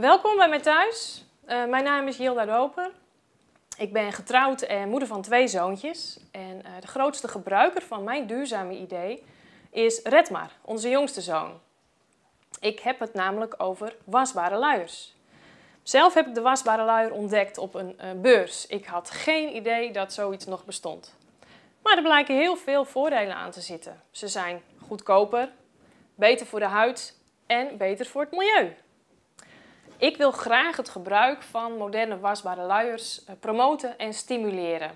Welkom bij mij thuis. Eh, mijn naam is Hilda Roper. Ik ben getrouwd en moeder van twee zoontjes. En eh, de grootste gebruiker van mijn duurzame idee is Redmar, onze jongste zoon. Ik heb het namelijk over wasbare luiers. Zelf heb ik de wasbare luier ontdekt op een eh, beurs. Ik had geen idee dat zoiets nog bestond. Maar er blijken heel veel voordelen aan te zitten. Ze zijn goedkoper, beter voor de huid en beter voor het milieu. Ik wil graag het gebruik van moderne wasbare luiers eh, promoten en stimuleren.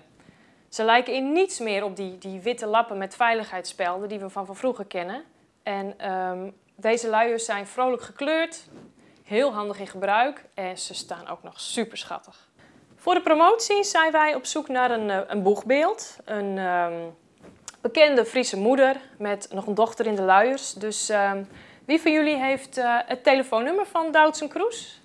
Ze lijken in niets meer op die, die witte lappen met veiligheidsspelden die we van van vroeger kennen. En ehm, deze luiers zijn vrolijk gekleurd, heel handig in gebruik en ze staan ook nog super schattig. Voor de promotie zijn wij op zoek naar een, eh, een boegbeeld. Een ehm, bekende Friese moeder met nog een dochter in de luiers. Dus ehm, wie van jullie heeft eh, het telefoonnummer van Doutzen Kroes?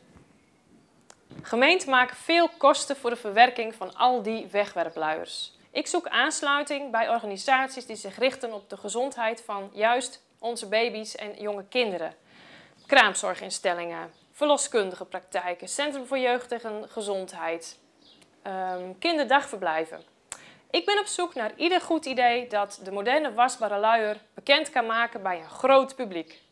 Gemeenten maken veel kosten voor de verwerking van al die wegwerpluiers. Ik zoek aansluiting bij organisaties die zich richten op de gezondheid van juist onze baby's en jonge kinderen. Kraamzorginstellingen, verloskundige praktijken, Centrum voor Jeugd en Gezondheid, ehm, kinderdagverblijven. Ik ben op zoek naar ieder goed idee dat de moderne wasbare luier bekend kan maken bij een groot publiek.